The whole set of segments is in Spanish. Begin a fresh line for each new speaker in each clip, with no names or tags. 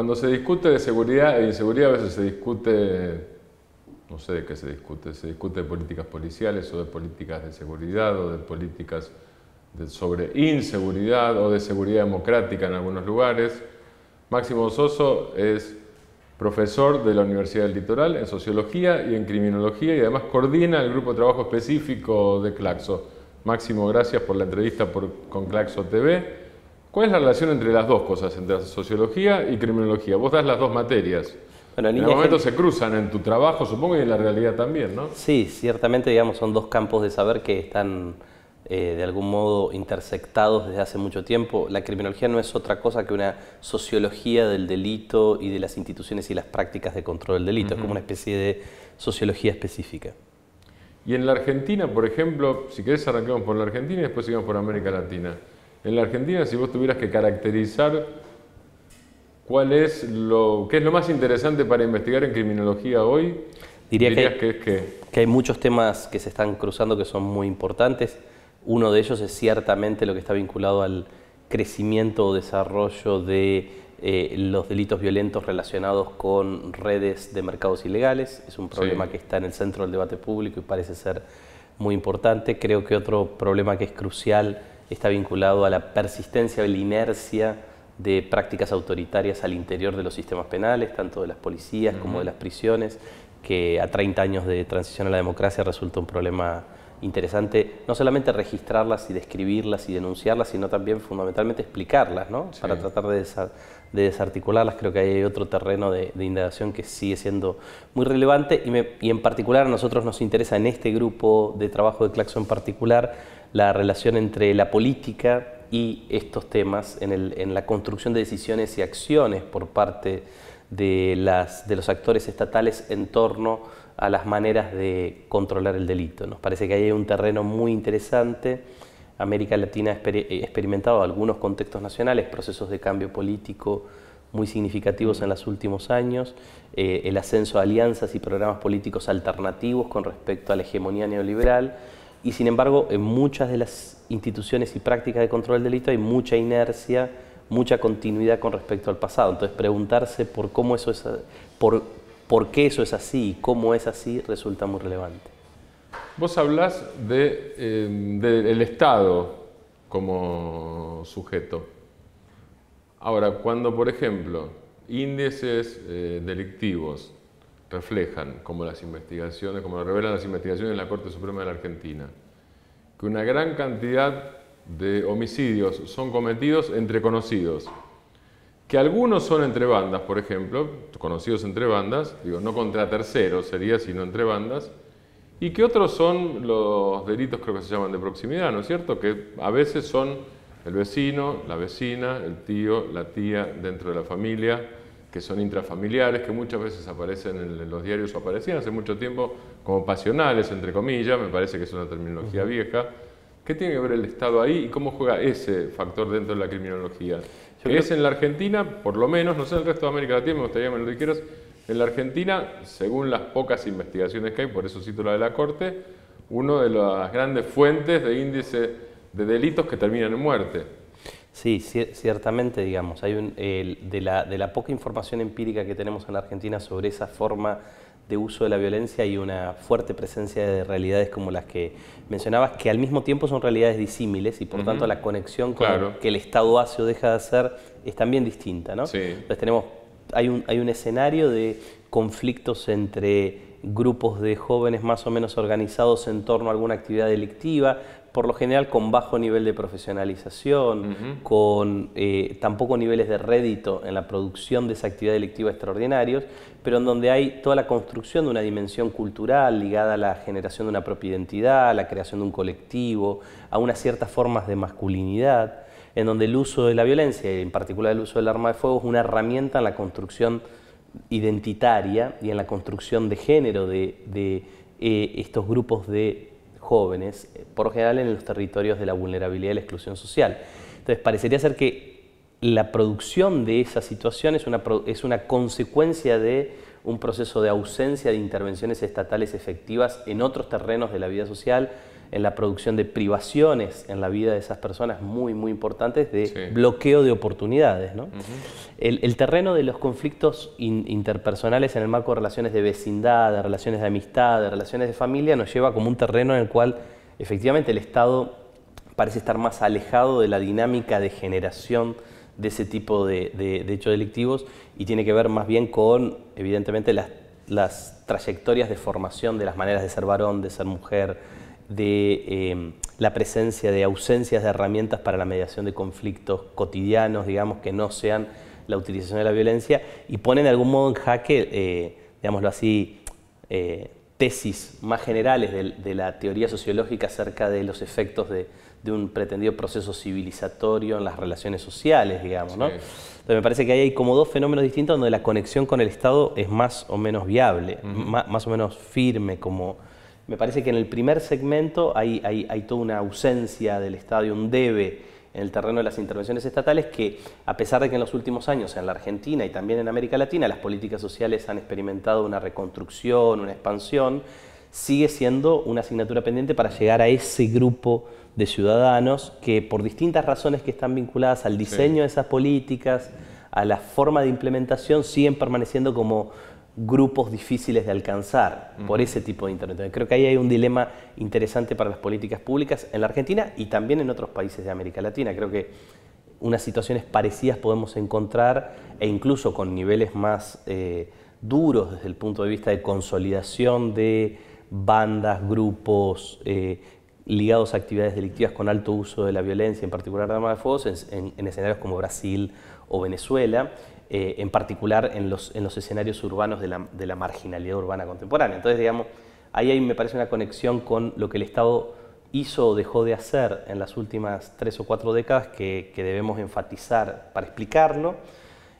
Cuando se discute de seguridad e inseguridad, a veces se discute, no sé de qué se discute, se discute de políticas policiales o de políticas de seguridad o de políticas sobre inseguridad o de seguridad democrática en algunos lugares. Máximo Soso es profesor de la Universidad del Litoral en sociología y en criminología y además coordina el grupo de trabajo específico de Claxo. Máximo, gracias por la entrevista con Claxo TV. ¿Cuál es la relación entre las dos cosas, entre sociología y criminología? Vos das las dos materias. en, algún momento
se cruzan en tu trabajo, supongo, y en la realidad también, ¿no? Sí, ciertamente, digamos, son dos campos de saber que están eh, de algún modo intersectados desde hace mucho tiempo. La criminología no es otra cosa que una sociología del delito y de las instituciones y las prácticas de control del delito, es como una especie de sociología específica. Y en la Argentina, por
ejemplo, si querés arrancamos por la Argentina y después sigamos por América Latina. En la Argentina, si vos tuvieras que caracterizar cuál es lo, qué es lo más interesante para investigar en
criminología hoy, diría que hay, muchos temas que se están cruzando que son muy importantes. Uno de ellos es ciertamente lo que está vinculado al crecimiento o desarrollo de eh, los delitos violentos relacionados con redes de mercados ilegales. Es un problema que está en el centro del debate público y parece ser muy importante. Creo que otro problema que es crucial está vinculado a la persistencia a la inercia de prácticas autoritarias al interior de los sistemas penales, tanto de las policías como de las prisiones, que a 30 años de transición a la democracia resulta un problema interesante, no solamente registrarlas y describirlas y denunciarlas, sino también fundamentalmente explicarlas, ¿no? Para tratar de, de desarticularlas, creo que hay otro terreno de, indagación que sigue siendo muy relevante y, en particular a nosotros nos interesa en este grupo de trabajo de Claxo en particular la relación entre la política y estos temas en, la construcción de decisiones y acciones por parte de, de los actores estatales en torno a las maneras de controlar el delito. Nos parece que hay un terreno muy interesante América Latina ha eh, experimentado algunos contextos nacionales, procesos de cambio político muy significativos en los últimos años, eh, el ascenso de alianzas y programas políticos alternativos con respecto a la hegemonía neoliberal, y sin embargo en muchas de las instituciones y prácticas de control del delito hay mucha inercia, mucha continuidad con respecto al pasado. Entonces preguntarse por, cómo eso es, por, por qué eso es así y cómo es así resulta muy relevante.
Vos hablás eh, del Estado como sujeto. Ahora, cuando, por ejemplo, índices eh, delictivos reflejan, como las investigaciones, como lo revelan las investigaciones de la Corte Suprema de la Argentina, que una gran cantidad de homicidios son cometidos entre conocidos, que algunos son entre bandas, por ejemplo, conocidos entre bandas, digo, no contra terceros sería, sino entre bandas, ¿Y qué otros son los delitos, creo que se llaman de proximidad, ¿no es cierto? Que a veces son el vecino, la vecina, el tío, la tía dentro de la familia, que son intrafamiliares, que muchas veces aparecen en los diarios o aparecían hace mucho tiempo como pasionales, entre comillas, me parece que es una terminología vieja. ¿Qué tiene que ver el Estado ahí y cómo juega ese factor dentro de la criminología? es en la Argentina, por lo menos, no sé en el resto de América Latina, me gustaría que me lo dijeras, en la Argentina, según las pocas investigaciones que hay, por eso cito la de la Corte, una de las grandes
fuentes de índice de delitos que terminan en muerte. Sí, ciertamente, digamos, hay un, de, la, de, la, poca información empírica que tenemos en la Argentina sobre esa forma de uso de la violencia y una fuerte presencia de realidades como las que mencionabas, que al mismo tiempo son realidades disímiles y por tanto la conexión que el Estado hace deja de hacer es también distinta, ¿no? Sí. Entonces tenemos hay un, escenario de conflictos entre grupos de jóvenes más o menos organizados en torno a alguna actividad delictiva, por lo general con bajo nivel de profesionalización, con eh, tampoco niveles de rédito en la producción de esa actividad delictiva extraordinarios, pero en donde hay toda la construcción de una dimensión cultural ligada a la generación de una propia identidad, a la creación de un colectivo, a unas ciertas formas de masculinidad en donde el uso de la violencia, y en particular el uso del arma de fuego, es una herramienta en la construcción identitaria y en la construcción de género de, eh, estos grupos de jóvenes, por lo general en los territorios de la vulnerabilidad y la exclusión social. Entonces, parecería ser que la producción de esa situación es una consecuencia de un proceso de ausencia de intervenciones estatales efectivas en otros terrenos de la vida social, en la producción de privaciones en la vida de esas personas muy, muy importantes, de bloqueo de oportunidades. el, terreno de los conflictos interpersonales en el marco de relaciones de vecindad, de relaciones de amistad, de relaciones de familia, nos lleva como un terreno en el cual efectivamente el Estado parece estar más alejado de la dinámica de generación de ese tipo de, hechos delictivos y tiene que ver más bien con, evidentemente, las trayectorias de formación de las maneras de ser varón, de ser mujer, de em, la presencia de ausencias de herramientas para la mediación de conflictos cotidianos, digamos, que no sean la utilización de la violencia, y ponen de algún modo en jaque, eh, digámoslo así, eh, tesis más generales de, la teoría sociológica acerca de los efectos de, un pretendido proceso civilizatorio en las relaciones sociales, digamos. ¿no? Entonces me parece que ahí hay como dos fenómenos distintos donde la conexión con el Estado es más o menos viable, más o menos firme como, me parece que en el primer segmento hay, toda una ausencia del y un debe en el terreno de las intervenciones estatales que, a pesar de que en los últimos años en la Argentina y también en América Latina las políticas sociales han experimentado una reconstrucción, una expansión, sigue siendo una asignatura pendiente para llegar a ese grupo de ciudadanos que por distintas razones que están vinculadas al diseño de esas políticas, a la forma de implementación, siguen permaneciendo como grupos difíciles de alcanzar por ese tipo de Internet. creo que ahí hay un dilema interesante para las políticas públicas en la Argentina y también en otros países de América Latina. Creo que unas situaciones parecidas podemos encontrar e incluso con niveles más eh, duros desde el punto de vista de consolidación de bandas, grupos eh, ligados a actividades delictivas con alto uso de la violencia, en particular de armas de fuego, en escenarios como Brasil o Venezuela. Eh, en particular en los, escenarios urbanos de la, marginalidad urbana contemporánea. Entonces, digamos, ahí me parece una conexión con lo que el Estado hizo o dejó de hacer en las últimas tres o cuatro décadas que, debemos enfatizar para explicarlo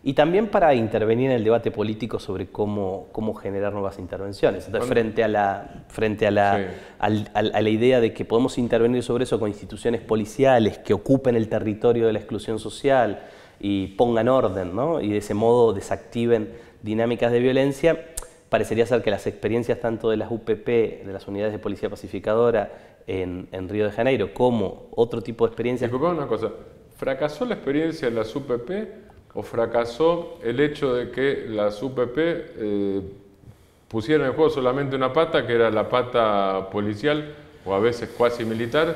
y también para intervenir en el debate político sobre cómo, generar nuevas intervenciones. Entonces, frente, a la, frente a la idea de que podemos intervenir sobre eso con instituciones policiales que ocupen el territorio de la exclusión social, y pongan orden, Y de ese modo desactiven dinámicas de violencia. Parecería ser que las experiencias tanto de las UPP, de las unidades de policía pacificadora en, Río de Janeiro, como otro tipo de experiencias. Disculpame una cosa, ¿fracasó la experiencia de las UPP
o fracasó el hecho de que las UPP eh, pusieran en juego solamente una pata, que era la pata policial o a veces cuasi
militar,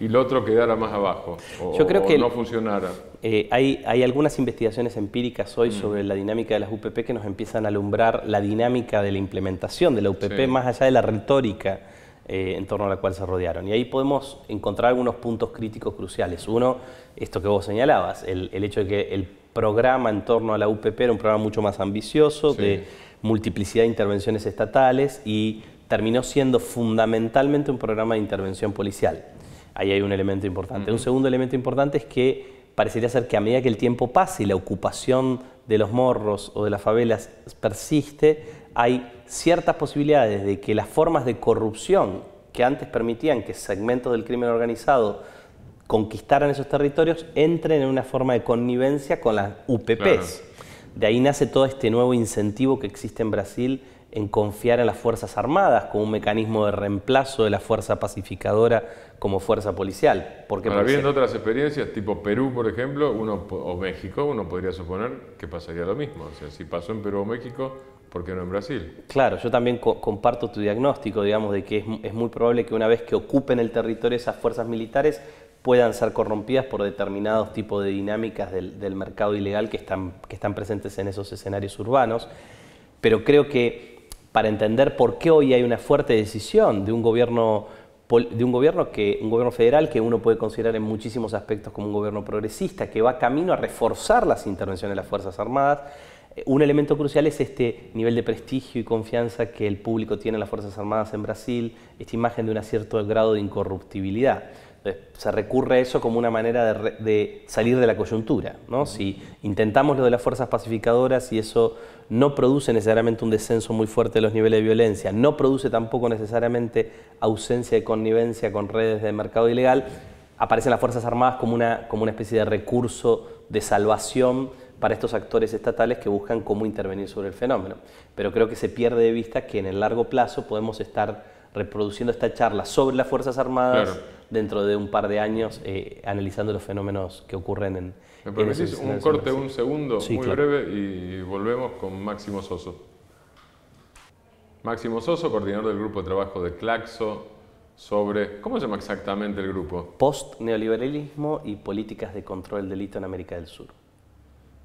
y el otro quedara más abajo o, Yo creo que no funcionara. Eh, hay, algunas investigaciones empíricas hoy sobre la dinámica de las UPP que nos empiezan a alumbrar la dinámica de la implementación de la UPP más allá de la retórica eh, en torno a la cual se rodearon. Y ahí podemos encontrar algunos puntos críticos cruciales. Uno, esto que vos señalabas, el, hecho de que el programa en torno a la UPP era un programa mucho más ambicioso, de multiplicidad de intervenciones estatales y terminó siendo fundamentalmente un programa de intervención policial. Ahí hay un elemento importante. Mm. Un segundo elemento importante es que parecería ser que a medida que el tiempo pase y la ocupación de los morros o de las favelas persiste, hay ciertas posibilidades de que las formas de corrupción que antes permitían que segmentos del crimen organizado conquistaran esos territorios entren en una forma de connivencia con las UPPs. De ahí nace todo este nuevo incentivo que existe en Brasil en confiar en las Fuerzas Armadas como un mecanismo de reemplazo de la fuerza pacificadora como fuerza policial. Porque otras
experiencias, tipo Perú, por ejemplo, o México,
uno podría suponer que pasaría lo mismo. O sea, si pasó en Perú o México, ¿por qué no en Brasil? Claro, yo también comparto tu diagnóstico, digamos, de que es, muy probable que una vez que ocupen el territorio esas fuerzas militares, puedan ser corrompidas por determinados tipos de dinámicas del, mercado ilegal que están, que están presentes en esos escenarios urbanos. Pero creo que para entender por qué hoy hay una fuerte decisión de un gobierno de un gobierno que un gobierno federal que uno puede considerar en muchísimos aspectos como un gobierno progresista que va camino a reforzar las intervenciones de las fuerzas armadas eh, un elemento crucial es este nivel de prestigio y confianza que el público tiene en las Fuerzas Armadas en Brasil, esta imagen de un cierto grado de incorruptibilidad. Eh, se recurre a eso como una manera de, salir de la coyuntura. Si intentamos lo de las fuerzas pacificadoras y eso no produce necesariamente un descenso muy fuerte de los niveles de violencia, no produce tampoco necesariamente ausencia de connivencia con redes de mercado ilegal, aparecen las Fuerzas Armadas como una, como una especie de recurso de salvación para estos actores estatales que buscan cómo intervenir sobre el fenómeno. Pero creo que se pierde de vista que en el largo plazo podemos estar reproduciendo esta charla sobre las Fuerzas Armadas dentro de un par de años, eh, analizando los fenómenos que ocurren en... ¿Me permitís un corte, un segundo, muy breve,
y volvemos con Máximo Soso. Máximo Soso, coordinador del grupo de trabajo de Claxo, sobre, ¿cómo se llama exactamente el grupo? Post-neoliberalismo y políticas de control del delito en América del Sur.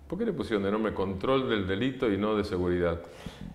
¿Por qué le pusieron de nombre control del delito y no de seguridad?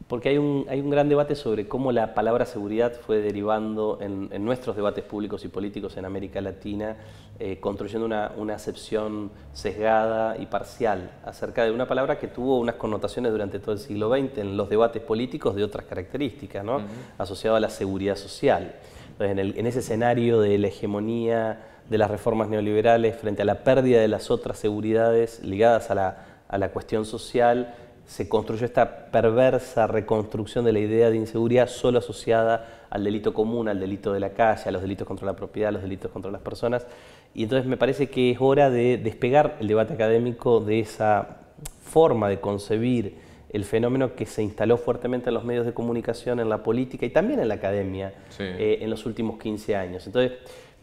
Porque hay un, hay un gran debate sobre cómo la palabra seguridad fue derivando en, nuestros debates públicos y políticos en América Latina, eh, construyendo una, acepción sesgada y parcial acerca de una palabra que tuvo unas connotaciones durante todo el siglo XX en los debates políticos de otras características, ¿no? asociado a la seguridad social. Entonces, en ese escenario de la hegemonía de las reformas neoliberales frente a la pérdida de las otras seguridades ligadas a la a la cuestión social, se construyó esta perversa reconstrucción de la idea de inseguridad solo asociada al delito común, al delito de la calle, a los delitos contra la propiedad, a los delitos contra las personas. Y entonces me parece que es hora de despegar el debate académico de esa forma de concebir el fenómeno que se instaló fuertemente en los medios de comunicación, en la política y también en la academia eh, en los últimos 15 años. Entonces,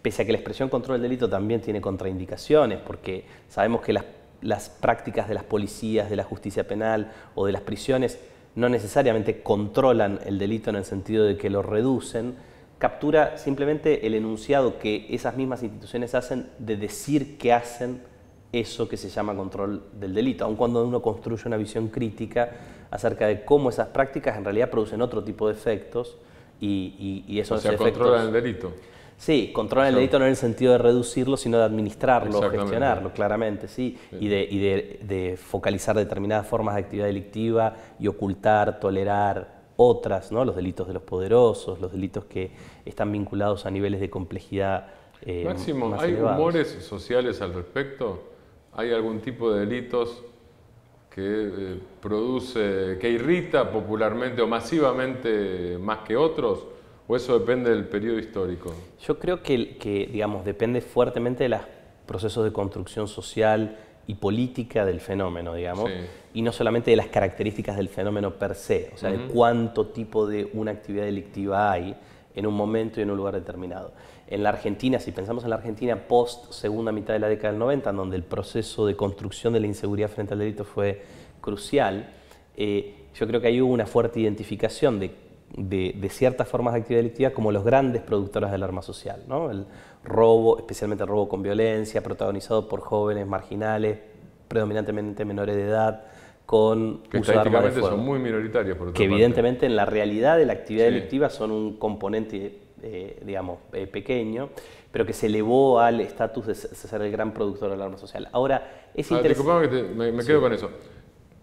pese a que la expresión control del delito también tiene contraindicaciones, porque sabemos que las las prácticas de las policías, de la justicia penal o de las prisiones no necesariamente controlan el delito en el sentido de que lo reducen, captura simplemente el enunciado que esas mismas instituciones hacen de decir que hacen eso que se llama control del delito, aun cuando uno construye una visión crítica acerca de cómo esas prácticas en realidad producen otro tipo de efectos y, eso y eso o sea, controlan el delito. Sí, controlar el delito no en el sentido de reducirlo, sino de administrarlo, gestionarlo, claramente, sí. Y, de, focalizar determinadas formas de actividad delictiva y ocultar, tolerar otras, ¿no? Los delitos de los poderosos, los delitos que están vinculados a niveles de complejidad. Eh, Máximo, ¿hay
sociales al respecto? ¿Hay algún tipo de delitos que eh, produce, que irrita popularmente o
masivamente más que otros? ¿O eso depende del periodo histórico? Yo creo que, digamos, depende fuertemente de los procesos de construcción social y política del fenómeno, digamos, y no solamente de las características del fenómeno per se, o sea, de cuánto tipo de una actividad delictiva hay en un momento y en un lugar determinado. En la Argentina, si pensamos en la Argentina post segunda mitad de la década del 90, en donde el proceso de construcción de la inseguridad frente al delito fue crucial, eh, yo creo que hay hubo una fuerte identificación de de, ciertas formas de actividad delictiva como los grandes productores del alarma social. ¿no? El robo, especialmente el robo con violencia, protagonizado por jóvenes marginales, predominantemente menores de edad, con que estadísticamente son muy minoritarios. Por que evidentemente en la realidad de la actividad delictiva son un componente, eh, digamos, eh, pequeño, pero que se elevó al estatus de ser el gran productor del alarma social. Ahora, es ah, interesante... me, quedo con eso.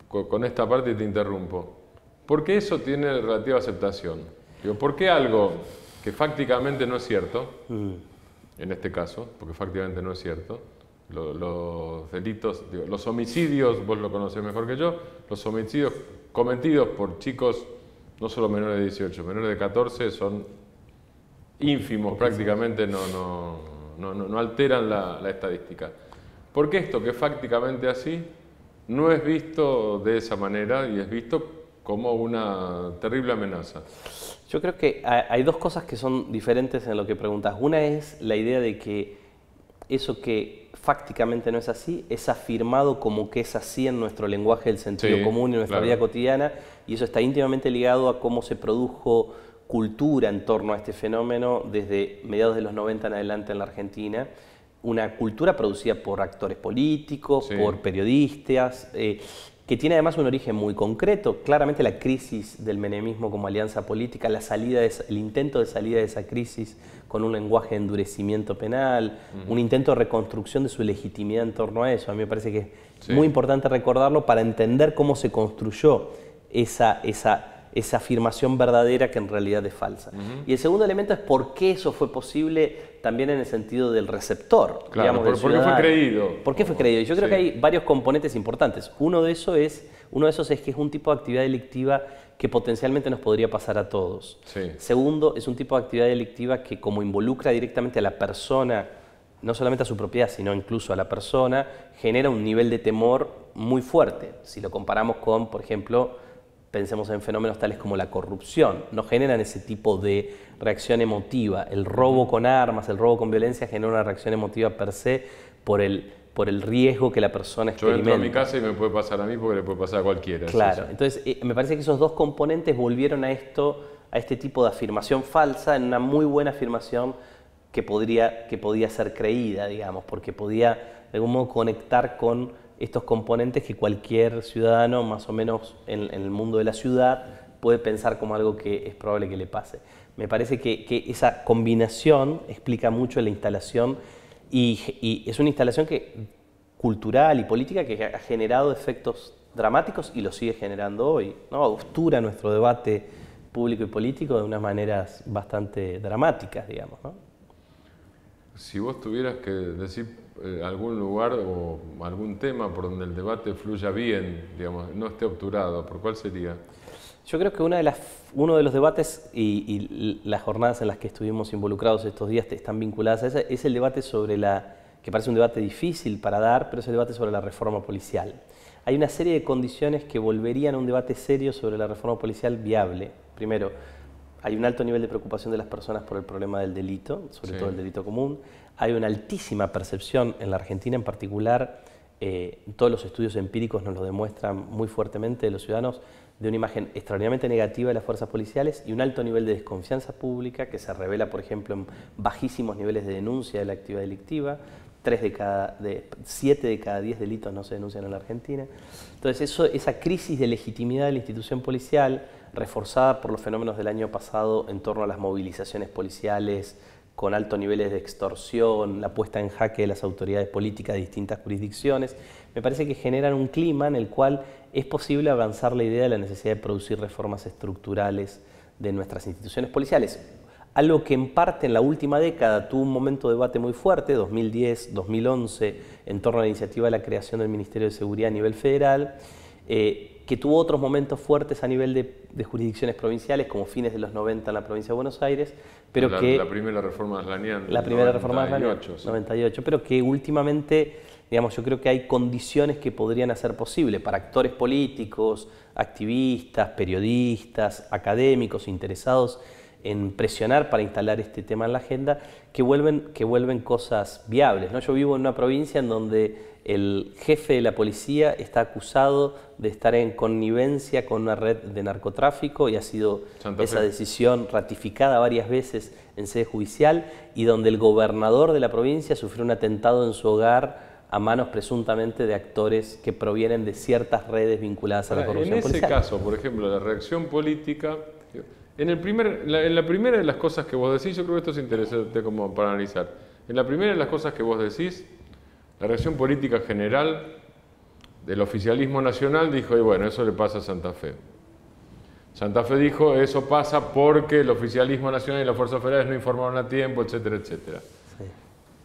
con esta parte te interrumpo. ¿Por qué eso tiene relativa
aceptación? Digo, ¿por qué algo que fácticamente no es cierto, mm. en este caso, porque fácticamente no es cierto, los, delitos, los homicidios, vos lo conocés mejor que yo, los homicidios cometidos por chicos no solo menores de 18, menores de 14 son ínfimos prácticamente, no, no, alteran la, estadística. estadística. qué esto que es fácticamente así no es visto de esa manera y es visto como una terrible amenaza.
Yo creo que hay dos cosas que son diferentes en lo que preguntas. Una es la idea de que eso que fácticamente no es así es afirmado como que es así en nuestro lenguaje del sentido común y en nuestra vida cotidiana y eso está íntimamente ligado a cómo se produjo cultura en torno a este fenómeno desde mediados de los 90 en adelante en la Argentina una cultura producida por actores políticos, por periodistas, eh, que tiene además un origen muy concreto. Claramente la crisis del menemismo como alianza política, la salida el intento de salida de esa crisis con un lenguaje de endurecimiento penal, un intento de reconstrucción de su legitimidad en torno a eso. A mí me parece que es muy importante recordarlo para entender cómo se construyó esa, esa esa afirmación verdadera que en realidad es falsa. Y el segundo elemento es por qué eso fue posible también en el sentido del receptor. Claro, por, qué fue creído? ¿Por qué fue creído? Yo creo que hay varios componentes importantes. Uno de, eso es, uno de esos es que es un tipo de actividad delictiva que potencialmente nos podría pasar a todos. Segundo, es un tipo de actividad delictiva que como involucra directamente a la persona, no solamente a su propiedad, sino incluso a la persona, genera un nivel de temor muy fuerte. Si lo comparamos con, por ejemplo, Pensemos en fenómenos tales como la corrupción, no generan ese tipo de reacción emotiva. El robo con armas, el robo con violencia genera una reacción emotiva per se por el, por el riesgo que la persona experimenta. Yo entro a mi casa y me puede pasar a mí porque le puede pasar a cualquiera. Claro, entonces eh, me parece que esos dos componentes volvieron a esto, a este tipo de afirmación falsa, en una muy buena afirmación que, podría, que podía ser creída, digamos, porque podía de algún modo conectar con estos componentes que cualquier ciudadano, más o menos en, el mundo de la ciudad, puede pensar como algo que es probable que le pase. Me parece que, esa combinación explica mucho la instalación y, es una instalación que, cultural y política que ha generado efectos dramáticos y lo sigue generando hoy. ¿no? Obstura nuestro debate público y político de unas maneras bastante dramáticas, digamos. ¿no?
si vos tuvieras que decir eh, algún lugar o algún tema por donde el debate
fluya bien, digamos, no esté obturado, ¿por cuál sería? Yo creo que una de las, uno de los debates y, y, las jornadas en las que estuvimos involucrados estos días están vinculadas a esa, es el debate sobre la, que parece un debate difícil para dar, pero es el debate sobre la reforma policial. Hay una serie de condiciones que volverían a un debate serio sobre la reforma policial viable. Primero, hay un alto nivel de preocupación de las personas por el problema del delito, sobre todo el delito común. Hay una altísima percepción en la Argentina en particular, eh, todos los estudios empíricos nos lo demuestran muy fuertemente de los ciudadanos, de una imagen extraordinariamente negativa de las fuerzas policiales y un alto nivel de desconfianza pública que se revela, por ejemplo, en bajísimos niveles de denuncia de la actividad delictiva. Tres de cada, siete de cada diez delitos no se denuncian en la Argentina. Entonces, esa crisis de legitimidad de la institución policial, reforzada por los fenómenos del año pasado en torno a las movilizaciones policiales con altos niveles de extorsión, la puesta en jaque de las autoridades políticas de distintas jurisdicciones, me parece que generan un clima en el cual es posible avanzar la idea de la necesidad de producir reformas estructurales de nuestras instituciones policiales. Algo que en parte en la última década tuvo un momento de debate muy fuerte, 2010-2011, en torno a la iniciativa de la creación del Ministerio de Seguridad a nivel federal, eh, que tuvo otros momentos fuertes a nivel de, jurisdicciones provinciales, como fines de los 90 en la provincia de Buenos Aires, pero que... La
primera reforma La primera reforma
98, pero que últimamente, digamos, yo creo que hay condiciones que podrían hacer posible para actores políticos, activistas, periodistas, académicos, interesados en presionar para instalar este tema en la agenda, que vuelven, que vuelven cosas viables. ¿no? Yo vivo en una provincia en donde el jefe de la policía está acusado de estar en connivencia con una red de narcotráfico y ha sido esa decisión ratificada varias veces en sede judicial y donde el gobernador de la provincia sufrió un atentado en su hogar a manos presuntamente de actores que provienen de ciertas redes vinculadas a la ah, corrupción. En ese caso,
por ejemplo, la reacción política en, el primer, la, en la primera de las cosas que vos decís, yo creo que esto es interesante como para analizar. En la primera de las cosas que vos decís, la reacción política general del oficialismo nacional dijo, y bueno, eso le pasa a Santa Fe. Santa Fe dijo, eso pasa porque el oficialismo nacional y las fuerzas federales no informaron a tiempo, etcétera, etcétera.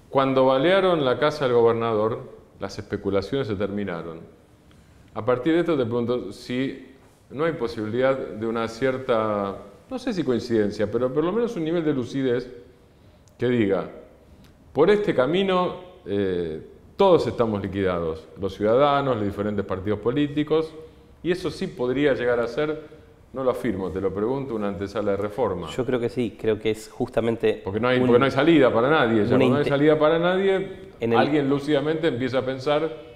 Cuando balearon la casa del gobernador, las especulaciones se terminaron. A partir de esto te pregunto si no hay posibilidad de una cierta no sé si coincidencia, pero por lo menos un nivel de lucidez que diga, por este camino eh, todos estamos liquidados, los ciudadanos, los diferentes partidos políticos, y eso sí podría llegar a ser, no lo afirmo, te lo pregunto, una antesala de reforma. Yo creo que sí, creo que es justamente... Porque no hay, no salida para nadie, ya no hay salida
para nadie, alguien lúcidamente empieza a pensar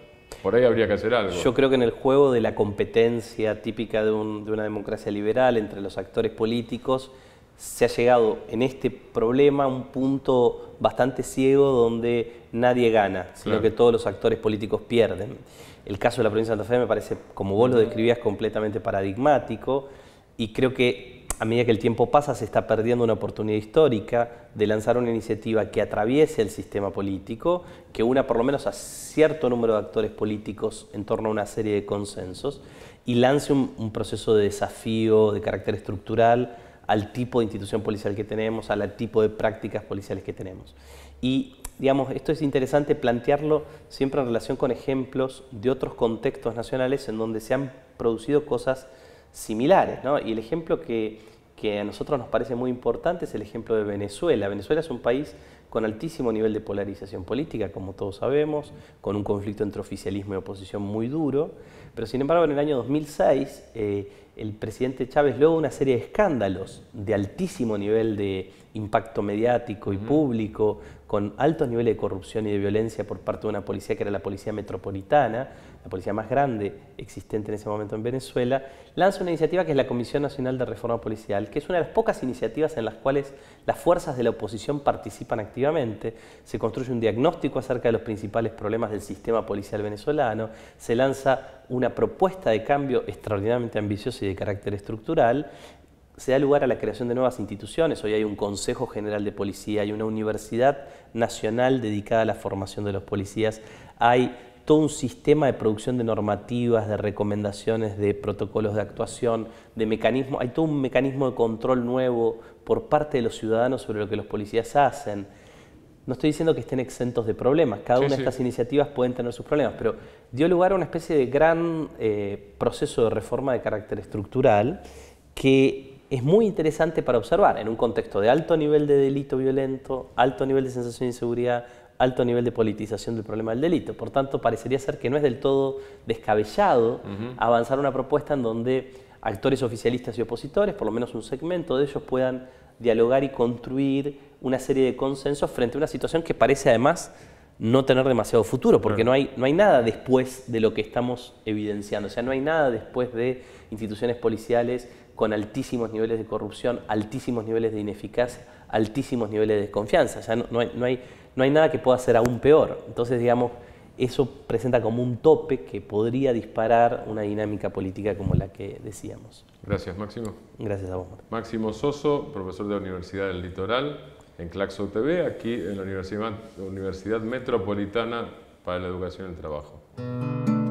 por ahí habría que hacer algo. Yo creo que en el juego de la competencia típica de, una democracia liberal entre los actores políticos, se ha llegado en este problema a un punto bastante ciego donde nadie gana, sino que todos los actores políticos pierden. El caso de la provincia de Santa Fe me parece, como vos lo describías, completamente paradigmático y creo que a medida que el tiempo pasa, se está perdiendo una oportunidad histórica de lanzar una iniciativa que atraviese el sistema político, que una por lo menos a cierto número de actores políticos en torno a una serie de consensos y lance un, proceso de desafío de carácter estructural al tipo de institución policial que tenemos, al tipo de prácticas policiales que tenemos. Y digamos, esto es interesante plantearlo siempre en relación con ejemplos de otros contextos nacionales en donde se han producido cosas similares. ¿no? Y el ejemplo que, a nosotros nos parece muy importante es el ejemplo de Venezuela. Venezuela es un país con altísimo nivel de polarización política, como todos sabemos, con un conflicto entre oficialismo y oposición muy duro, pero sin embargo en el año 2006 eh, el presidente Chávez luego una serie de escándalos de altísimo nivel de, impacto mediático y público, con alto nivel de corrupción y de violencia por parte de una policía que era la policía metropolitana, la policía más grande existente en ese momento en Venezuela, lanza una iniciativa que es la Comisión Nacional de Reforma Policial, que es una de las pocas iniciativas en las cuales las fuerzas de la oposición participan activamente, se construye un diagnóstico acerca de los principales problemas del sistema policial venezolano, se lanza una propuesta de cambio extraordinariamente ambiciosa y de carácter estructural, se da lugar a la creación de nuevas instituciones. Hoy hay un Consejo General de Policía, hay una Universidad Nacional dedicada a la formación de los policías, hay todo un sistema de producción de normativas, de recomendaciones, de protocolos de actuación, de mecanismos, hay todo un mecanismo de control nuevo por parte de los ciudadanos sobre lo que los policías hacen. No estoy diciendo que estén exentos de problemas, cada una de estas iniciativas pueden tener sus problemas, pero dio lugar a una especie de gran eh, proceso de reforma de carácter estructural que es muy interesante para observar en un contexto de alto nivel de delito violento, alto nivel de sensación de inseguridad, alto nivel de politización del problema del delito. Por tanto, parecería ser que no es del todo descabellado avanzar una propuesta en donde actores oficialistas y opositores, por lo menos un segmento de ellos, puedan dialogar y construir una serie de consensos frente a una situación que parece además no tener demasiado futuro, porque no hay, no hay nada después de lo que estamos evidenciando, o sea, no hay nada después de instituciones policiales con altísimos niveles de corrupción, altísimos niveles de ineficacia, altísimos niveles de desconfianza. Ya no, hay, no, hay, no hay nada que pueda ser aún peor. Entonces, digamos, eso presenta como un tope que podría disparar una dinámica política como la que decíamos. Gracias, Máximo. Gracias a vos. Máximo
Soso, profesor de la Universidad del Litoral, en Claxo TV, aquí en la Universidad, Metropolitana para la Educación y el Trabajo.